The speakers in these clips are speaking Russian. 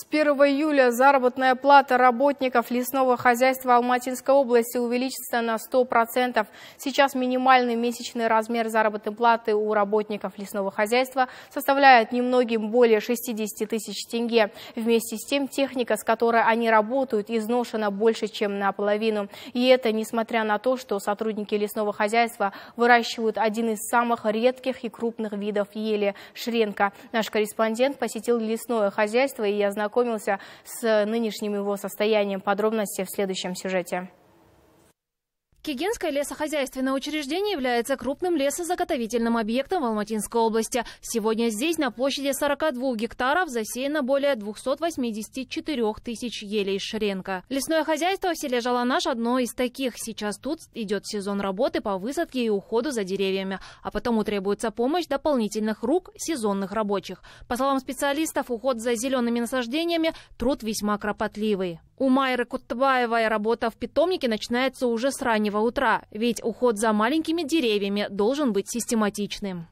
С 1 июля заработная плата работников лесного хозяйства Алматинской области увеличится на 100%. Сейчас минимальный месячный размер заработной платы у работников лесного хозяйства составляет немногим более 60 тысяч тенге. Вместе с тем, техника, с которой они работают, изношена больше, чем наполовину. И это несмотря на то, что сотрудники лесного хозяйства выращивают один из самых редких и крупных видов ели – шренка. Наш корреспондент посетил лесное хозяйство и ознакомился ознакомился с нынешним его состоянием. Подробности в следующем сюжете. Кигинское лесохозяйственное учреждение является крупным лесозаготовительным объектом в Алматинской области. Сегодня здесь на площади 42 гектаров засеяно более 284 тысяч елей шренка. Лесное хозяйство в селе Жаланаш одно из таких. Сейчас тут идет сезон работы по высадке и уходу за деревьями, а потому требуется помощь дополнительных рук сезонных рабочих. По словам специалистов, уход за зелеными насаждениями – труд весьма кропотливый. У Майры Кутбаевой работа в питомнике начинается уже с раннего утра, ведь уход за маленькими деревьями должен быть систематичным.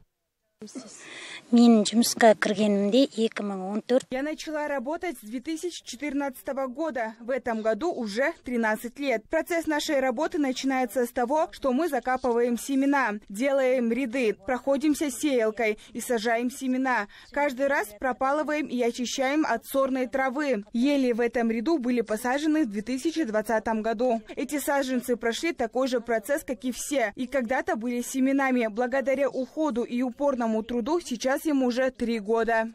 Мен жұмысқа кіргенімде 2014. Я начала работать с 2014 года. В этом году уже 13 лет. Процесс нашей работы начинается с того, что мы закапываем семена, делаем ряды, проходимся сеялкой и сажаем семена. Каждый раз пропалываем и очищаем от сорной травы. Ели в этом ряду были посажены в 2020 году. Эти саженцы прошли такой же процесс, как и все, и когда-то были семенами. Благодаря уходу и упорному тяжкому труду сейчас ему уже три года.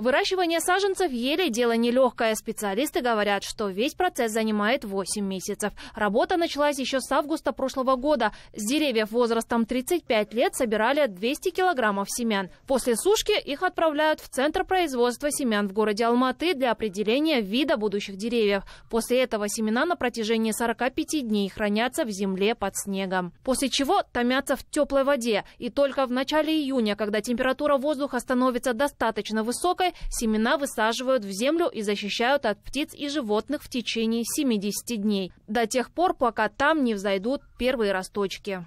Выращивание саженцев еле дело нелегкое. Специалисты говорят, что весь процесс занимает 8 месяцев. Работа началась еще с августа прошлого года. С деревьев возрастом 35 лет собирали 200 килограммов семян. После сушки их отправляют в Центр производства семян в городе Алматы для определения вида будущих деревьев. После этого семена на протяжении 45 дней хранятся в земле под снегом. После чего томятся в теплой воде. И только в начале июня, когда температура воздуха становится достаточно высокой, семена высаживают в землю и защищают от птиц и животных в течение 70 дней, до тех пор, пока там не взойдут первые росточки.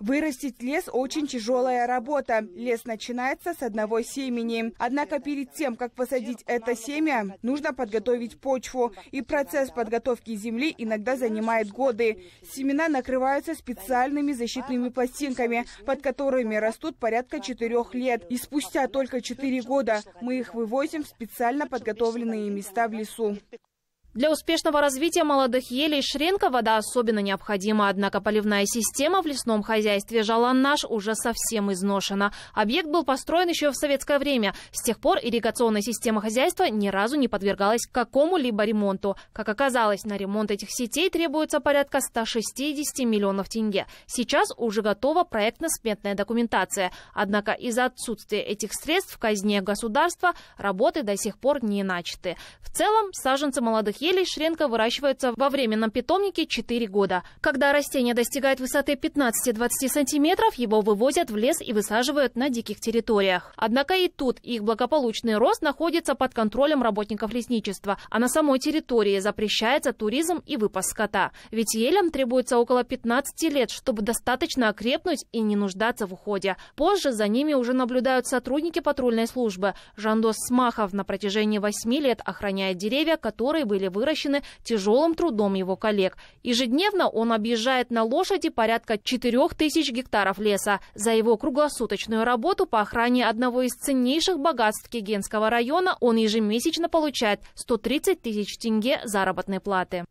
Вырастить лес очень тяжелая работа. Лес начинается с одного семени. Однако перед тем, как посадить это семя, нужно подготовить почву. И процесс подготовки земли иногда занимает годы. Семена накрываются специальными защитными пластинками, под которыми растут порядка четырех лет. И спустя только четыре года мы их вывозим в специально подготовленные места в лесу. Для успешного развития молодых елей Шренка вода особенно необходима, однако поливная система в лесном хозяйстве Жалан-Наш уже совсем изношена. Объект был построен еще в советское время. С тех пор ирригационная система хозяйства ни разу не подвергалась какому-либо ремонту. Как оказалось, на ремонт этих сетей требуется порядка 160 миллионов тенге. Сейчас уже готова проектно-сметная документация. Однако из-за отсутствия этих средств в казне государства работы до сих пор не начаты. В целом, саженцы молодых елей шренка выращивается во временном питомнике 4 года. Когда растение достигает высоты 15-20 сантиметров, его вывозят в лес и высаживают на диких территориях. Однако и тут их благополучный рост находится под контролем работников лесничества, а на самой территории запрещается туризм и выпас скота. Ведь елям требуется около 15 лет, чтобы достаточно окрепнуть и не нуждаться в уходе. Позже за ними уже наблюдают сотрудники патрульной службы. Жандос Смахов на протяжении 8 лет охраняет деревья, которые были выращены тяжелым трудом его коллег. Ежедневно он объезжает на лошади порядка 4000 гектаров леса. За его круглосуточную работу по охране одного из ценнейших богатств Кегенского района он ежемесячно получает 130 тысяч тенге заработной платы.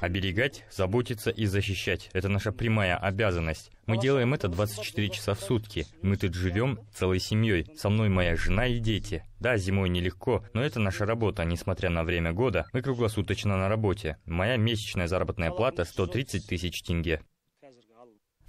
Оберегать, заботиться и защищать – это наша прямая обязанность. Мы делаем это 24 часа в сутки. Мы тут живем целой семьей. Со мной моя жена и дети. Да, зимой нелегко, но это наша работа, несмотря на время года. Мы круглосуточно на работе. Моя месячная заработная плата 130 тысяч тенге.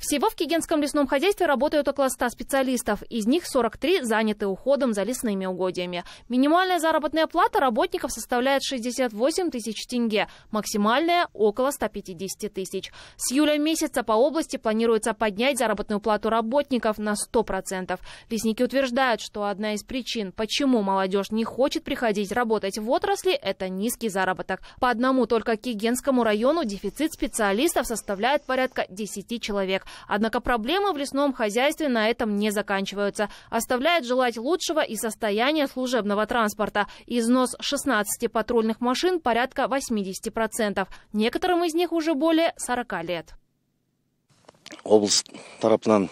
Всего в Кигенском лесном хозяйстве работают около 100 специалистов. Из них 43 заняты уходом за лесными угодьями. Минимальная заработная плата работников составляет 68 тысяч тенге, максимальная – около 150 тысяч. С июля месяца по области планируется поднять заработную плату работников на 100%. Лесники утверждают, что одна из причин, почему молодежь не хочет приходить работать в отрасли – это низкий заработок. По одному только Кигенскому району дефицит специалистов составляет порядка 10 человек. Однако проблемы в лесном хозяйстве на этом не заканчиваются. Оставляет желать лучшего и состояние служебного транспорта. Износ 16 патрульных машин порядка 80%. Некоторым из них уже более 40 лет. облыс тарапынан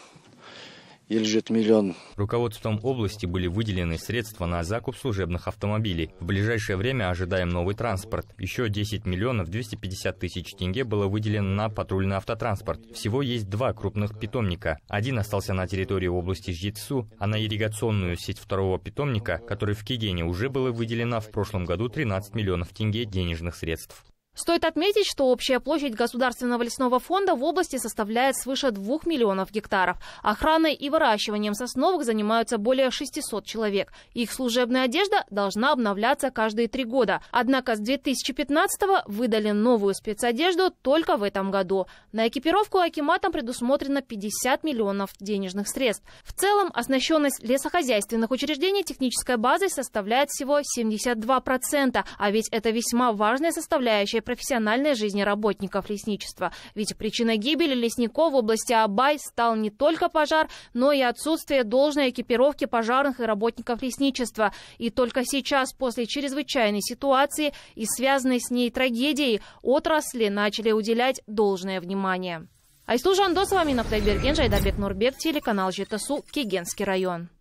и лежит миллион. Руководством области были выделены средства на закуп служебных автомобилей. В ближайшее время ожидаем новый транспорт. Еще 10 миллионов 250 тысяч тенге было выделено на патрульный автотранспорт. Всего есть два крупных питомника. Один остался на территории области Житсу, а на ирригационную сеть второго питомника, который в Кигене уже было выделено в прошлом году 13 миллионов тенге денежных средств. Стоит отметить, что общая площадь Государственного лесного фонда в области составляет свыше 2 миллионов гектаров. Охраной и выращиванием сосновых занимаются более 600 человек. Их служебная одежда должна обновляться каждые три года. Однако с 2015-го выдали новую спецодежду только в этом году. На экипировку Акиматом предусмотрено 50 миллионов денежных средств. В целом, оснащенность лесохозяйственных учреждений технической базой составляет всего 72%, а ведь это весьма важная составляющая развития профессиональной жизни работников лесничества. Ведь причиной гибели лесников в области Абай стал не только пожар, но и отсутствие должной экипировки пожарных и работников лесничества. И только сейчас, после чрезвычайной ситуации и связанной с ней трагедии, отрасли начали уделять должное внимание. Айсулжан Досова, Минов Тайберген, Жайдабек Нурбек, телеканал ЖТСУ, Кигенский район.